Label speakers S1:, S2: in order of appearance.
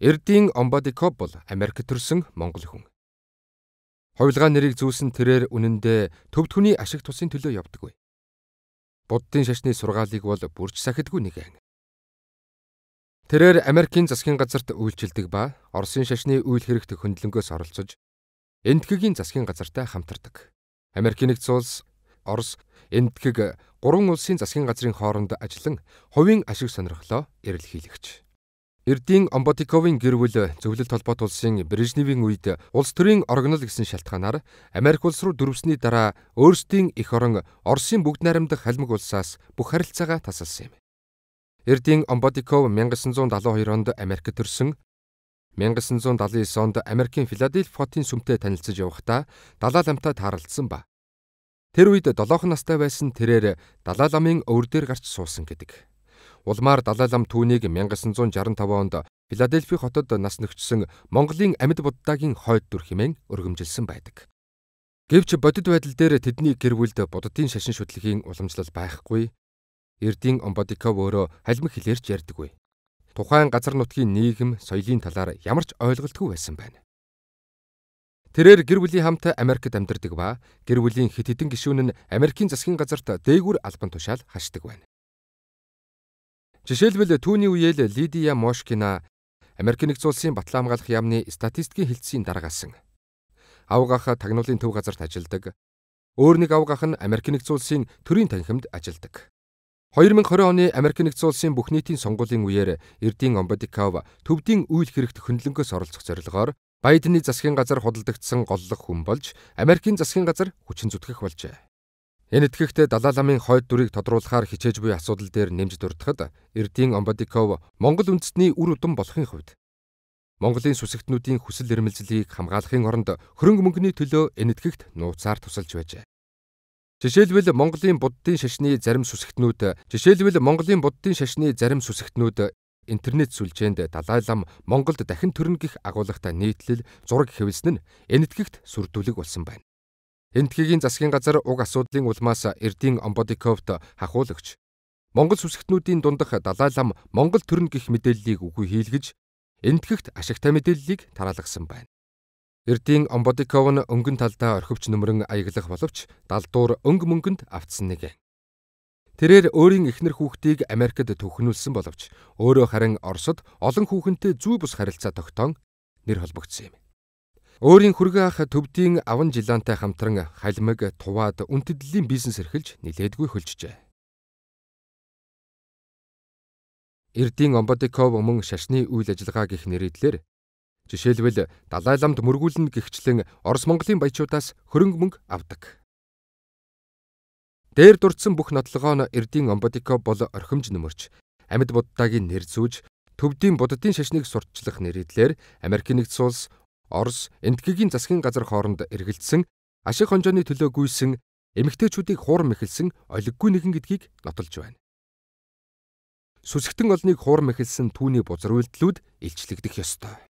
S1: Эрдийн Омбадикоп бол Америк төрсэн Монгол хүн. Хувилгаа нэрийг зүүсэн тэрээр үнэндээ төвдгүний ашиг тусын төлөө явдаггүй. Буддын шашны сургаалыг бол бүрч сахидгүй нэгэн. Тэрээр Америкийн засгийн газарт үйлчилдэг ба Оросын шашны үйл хэрэгт хөндлөнгөөс оролцож Энтхэгийн засгийн газартай хамтардаг. Америкийн нэгдсэн улс, Орос, Энтхэг гурван улсын засгийн газрын хооронд ажиллан хувийн ашиг сонирхлоо эрэлхийлэгч. Эрдийн Омботиковын гэр бүл зөвлөлт толгойд улсын Брежневийн үед улс төрийн орогнол гэсэн шалтгаанаар Америк улс руу дөрвсний дараа өөрсдийн эх орон Оросын бүгд найрамдах халимаг улсаас бүх харилцаагаа тасалсан юм. Эрдийн Омботиков 1972 онд Америкт төрсэн 1979 онд Америкийн Филадельфи хотын сүмтэй танилцж явахдаа далаа ламтаа тааралдсан ба. Тэр үед 7 настай байсан тэрээр далаа ламын өвөр дээр гарч суусан гэдэг улмаар Далай лам түүнийг 1965 онд Филадельфи хотод нас нөхчсөн Монголын амьд буддаагийн хойд дүр хэмээн өргөмжилсөн байдаг. Гэвч бодит байдал дээр тэдний гэр бүлд буддын шашин шүтлэгийн уламжлал байхгүй. Эрдийн Омбодиков өөрөө халимх хэлээрч ярьдаггүй. Тухайн газар нутгийн нийгэм, соёлын талаар ямар ч ойлголтгүй байсан байна. Тэрээр гэр бүлийн хамт Америкт амьдардаг ба гэр бүлийн хэд хэдэн гишүүн нь Америкийн засгийн газарт дээгүүр албан тушаал хашдаг байна. Жишээлбэл түүний үеэл Лидия Мошкина Америк нэгдсэн улсын батлан хамгаалах яамны статистикийн хилцээний дараагасан. Авгах тагнуулын төв газарт ажилладаг. Өөр нэг авгах нь Америк нэгдсэн улсын төрийн танхимд ажилладаг. 2020 оны Америк нэгдсэн улсын бүх нийтийн сонгуулийн үеэр Эрдийн Омбодикав төвдийн үйл хэрэгт хөндлөнгөөс оролцох зорилгоор Байдны засгийн газар худалдагдсан голлох хүн болж Америкийн засгийн газар хүчин зүтгэх болжээ. Энэ итгэхтэй далаа ламын хойд дүрийг тодруулахаар хичээж буй асуудал дээр нэмж дурдхад Эрдийн Омбодиков Монгол үндэстний үр удам болохын хувьд Монголын сүсэгтнүүдийн хүсэл эрмэлзлийг хамгаалахын оронд хөрөнгө мөнгөний төлөө энэ итгэхт нууцаар тусалж байжээ. Жишээлбэл Монголын буддын шашны зарим сүсэгтнүүд жишээлбэл Монголын буддын шашны зарим сүсэгтнүүд интернет сүлжээнд Далай лам Монголд дахин төрнө гих агуулгатай нийтлэл зураг хэвлсэн нь энэ итгэхт сүрдүүлэг болсон байна. Энтхигийн засгийн газар уг асуудлын улмаас Эрдийн Омбодиковт хахуулагч Монгол сүсгтнүүдийн дундах Далай лам Монгол төрн гих мэдээллийг үгүй хийлгэж энтгэгт ашигтай мэдээллийг тараалгасан байна. Эрдийн Омбодиков нь өнгөн талдаа орхивч нөмрөн аяглах боловч далдуур өнг мөнгөнд автсан нэг. Тэрээр өөрийн эхнэр хүүхдийг Америкт түүхнүүлсэн боловч өөрөө харин Оросд олон хүүхэнтэй зүй бус харилцаа тогтоон нэр холбогдсон юм. Өөрийн хүргээ ах төвдийн аван жилаантай хамтран халимаг туваад үндэдлийн бизнес эрхэлж нилээдгүй хөлжжээ. Эрдийн Омбодиков мөн шашны үйл ажиллагаа гих нэрийдлэр жишээлбэл Далай ламд мөргүүлнэ гихчлэн Орос Монголын баячуудаас хөрөнгө мөнгө авдаг. Дээр дурдсан бүх нотлогоо нь Эрдийн Омбодиков бол орхимж нөмөрч амьд буддагийн нэр зүүж төвдийн буддын шашныг сурталчлах нэрийдлэр Америк нэгдсэн улс Орос, Энтгэгийн засгийн газар хооронд эргэлдсэн ашиг хонжооны төлөө гүйсэн эмэгтэйчүүдийг хуурам эхэлсэн олиггүй нэгэн гэдгийг нотолж байна. Сүсгтэн олныг хуурам эхэлсэн түүний бузар үйлдэлүүд илчлэгдэх ёстой.